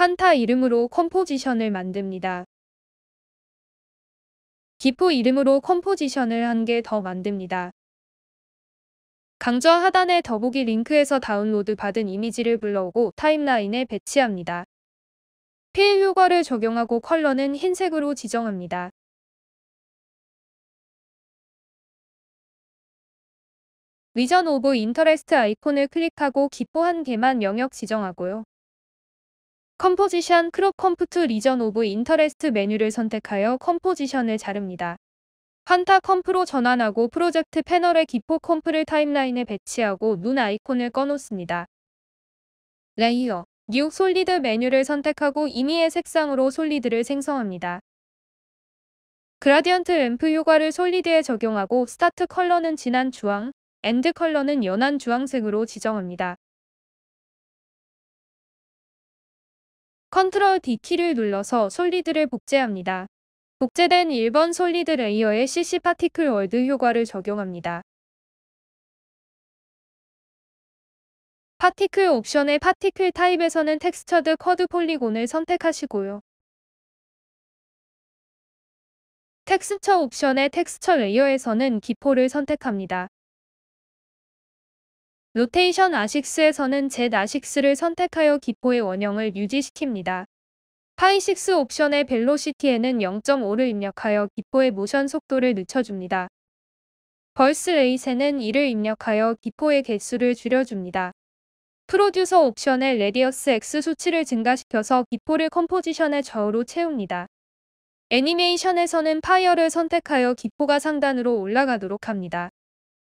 판타 이름으로 컴포지션을 만듭니다. 기포 이름으로 컴포지션을 한 개 더 만듭니다. 강좌 하단의 더보기 링크에서 다운로드 받은 이미지를 불러오고 타임라인에 배치합니다. 필 효과를 적용하고 컬러는 흰색으로 지정합니다. 위전 오브 인터레스트 아이콘을 클릭하고 기포 한 개만 영역 지정하고요. 컴포지션 크롭 컴프트 리전 오브 인터레스트 메뉴를 선택하여 컴포지션을 자릅니다. 환타 컴프로 전환하고 프로젝트 패널의 기포 컴프를 타임라인에 배치하고 눈 아이콘을 꺼놓습니다. 레이어, 뉴 솔리드 메뉴를 선택하고 임의의 색상으로 솔리드를 생성합니다. 그라디언트 램프 효과를 솔리드에 적용하고 스타트 컬러는 진한 주황, 엔드 컬러는 연한 주황색으로 지정합니다. 컨트롤 D 키를 눌러서 솔리드를 복제합니다. 복제된 1번 솔리드 레이어에 CC 파티클 월드 효과를 적용합니다. 파티클 옵션의 파티클 타입에서는 텍스처드 쿼드 폴리곤을 선택하시고요. 텍스처 옵션의 텍스처 레이어에서는 기포를 선택합니다. 로테이션 아식스에서는 젯 아식스를 선택하여 기포의 원형을 유지시킵니다. 파이6 옵션의 벨로시티에는 0.5를 입력하여 기포의 모션 속도를 늦춰줍니다. 벌스 레이에는 2를 입력하여 기포의 개수를 줄여줍니다. 프로듀서 옵션의 레디어스 X 수치를 증가시켜서 기포를 컴포지션의 저으로 채웁니다. 애니메이션에서는 파이어를 선택하여 기포가 상단으로 올라가도록 합니다.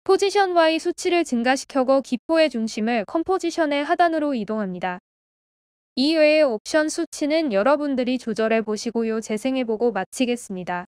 포지션 Y 수치를 증가시켜고 기포의 중심을 컴포지션의 하단으로 이동합니다. 이외의 옵션 수치는 여러분들이 조절해 보시고요 재생해 보고 마치겠습니다.